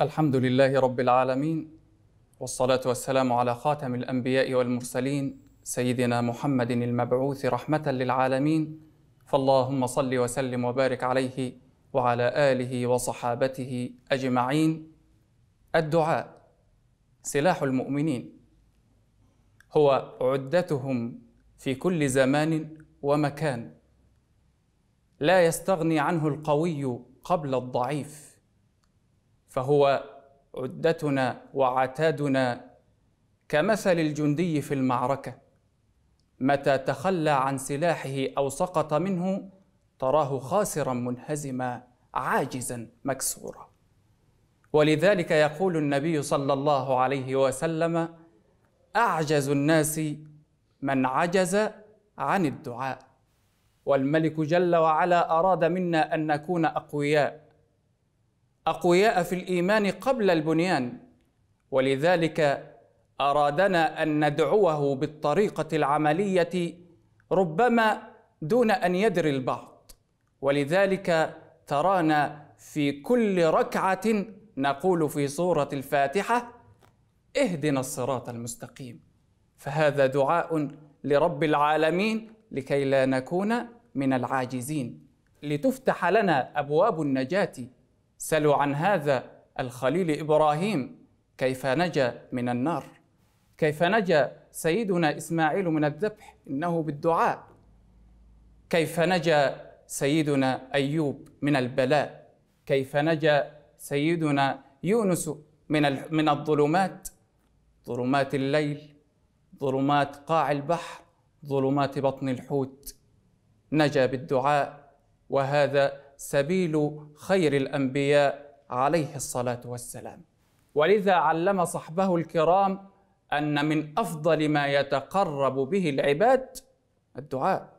الحمد لله رب العالمين والصلاة والسلام على خاتم الأنبياء والمرسلين سيدنا محمد المبعوث رحمة للعالمين فاللهم صل وسلم وبارك عليه وعلى آله وصحابته أجمعين الدعاء سلاح المؤمنين هو عدتهم في كل زمان ومكان لا يستغني عنه القوي قبل الضعيف فهو عدتنا وعتادنا كمثل الجندي في المعركه متى تخلى عن سلاحه او سقط منه تراه خاسرا منهزما عاجزا مكسورا ولذلك يقول النبي صلى الله عليه وسلم اعجز الناس من عجز عن الدعاء والملك جل وعلا اراد منا ان نكون اقوياء اقوياء في الايمان قبل البنيان ولذلك ارادنا ان ندعوه بالطريقه العمليه ربما دون ان يدري البعض ولذلك ترانا في كل ركعه نقول في سوره الفاتحه اهدنا الصراط المستقيم فهذا دعاء لرب العالمين لكي لا نكون من العاجزين لتفتح لنا ابواب النجاه سلوا عن هذا الخليل ابراهيم كيف نجا من النار كيف نجا سيدنا اسماعيل من الذبح انه بالدعاء كيف نجا سيدنا ايوب من البلاء كيف نجا سيدنا يونس من من الظلمات ظلمات الليل ظلمات قاع البحر ظلمات بطن الحوت نجا بالدعاء وهذا سبيل خير الانبياء عليه الصلاه والسلام ولذا علم صحبه الكرام ان من افضل ما يتقرب به العباد الدعاء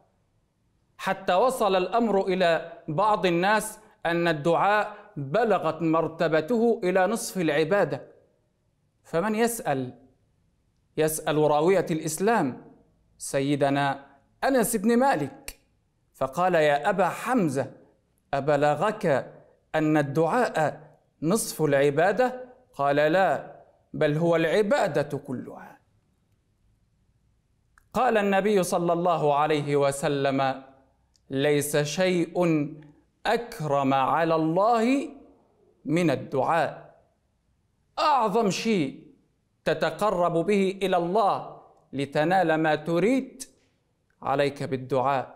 حتى وصل الامر الى بعض الناس ان الدعاء بلغت مرتبته الى نصف العباده فمن يسال يسال راويه الاسلام سيدنا انس بن مالك فقال يا ابا حمزه أبلغك أن الدعاء نصف العبادة؟ قال لا بل هو العبادة كلها قال النبي صلى الله عليه وسلم ليس شيء أكرم على الله من الدعاء أعظم شيء تتقرب به إلى الله لتنال ما تريد عليك بالدعاء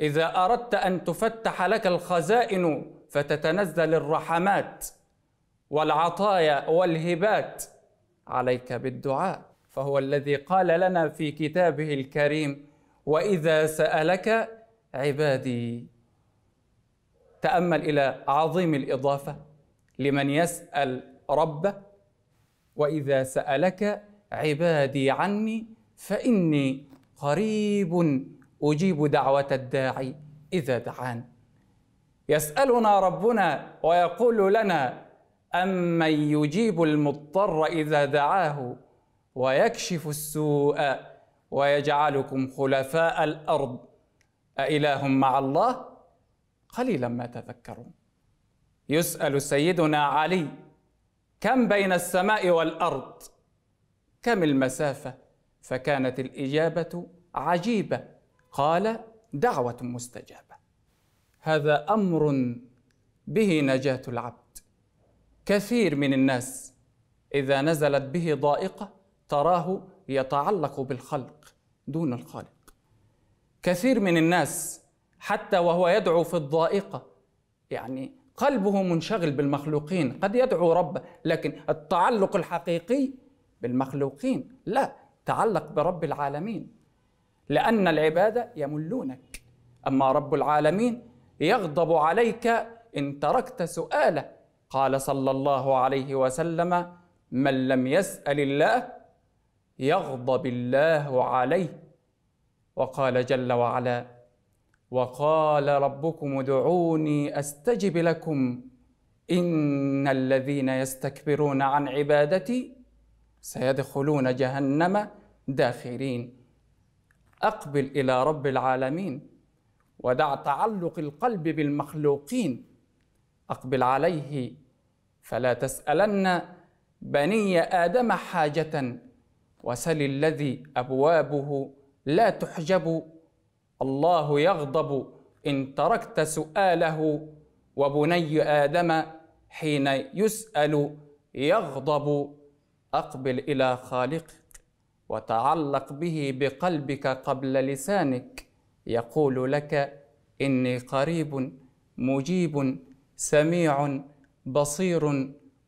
إذا أردت أن تفتح لك الخزائن فتتنزل الرحمات والعطايا والهبات عليك بالدعاء فهو الذي قال لنا في كتابه الكريم وإذا سألك عبادي تأمل إلى عظيم الإضافة لمن يسأل ربه وإذا سألك عبادي عني فإني قريب أجيب دعوة الداعي إذا دعان يسألنا ربنا ويقول لنا أمن يجيب المضطر إذا دعاه ويكشف السوء ويجعلكم خلفاء الأرض أإله مع الله قليلا ما تذكرون يسأل سيدنا علي كم بين السماء والأرض كم المسافة فكانت الإجابة عجيبة قال دعوة مستجابة هذا أمر به نجاة العبد كثير من الناس إذا نزلت به ضائقة تراه يتعلق بالخلق دون الخالق كثير من الناس حتى وهو يدعو في الضائقة يعني قلبه منشغل بالمخلوقين قد يدعو ربه لكن التعلق الحقيقي بالمخلوقين لا تعلق برب العالمين لأن العبادة يملونك أما رب العالمين يغضب عليك إن تركت سؤاله قال صلى الله عليه وسلم من لم يسأل الله يغضب الله عليه وقال جل وعلا وقال ربكم ادعوني أستجب لكم إن الذين يستكبرون عن عبادتي سيدخلون جهنم داخرين اقبل الى رب العالمين ودع تعلق القلب بالمخلوقين اقبل عليه فلا تسالن بني ادم حاجه وسل الذي ابوابه لا تحجب الله يغضب ان تركت سؤاله وبني ادم حين يسال يغضب اقبل الى خالقه وتعلق به بقلبك قبل لسانك يقول لك اني قريب مجيب سميع بصير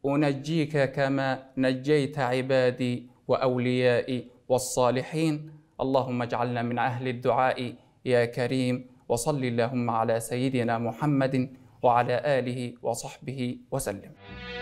انجيك كما نجيت عبادي واوليائي والصالحين اللهم اجعلنا من اهل الدعاء يا كريم وصل اللهم على سيدنا محمد وعلى اله وصحبه وسلم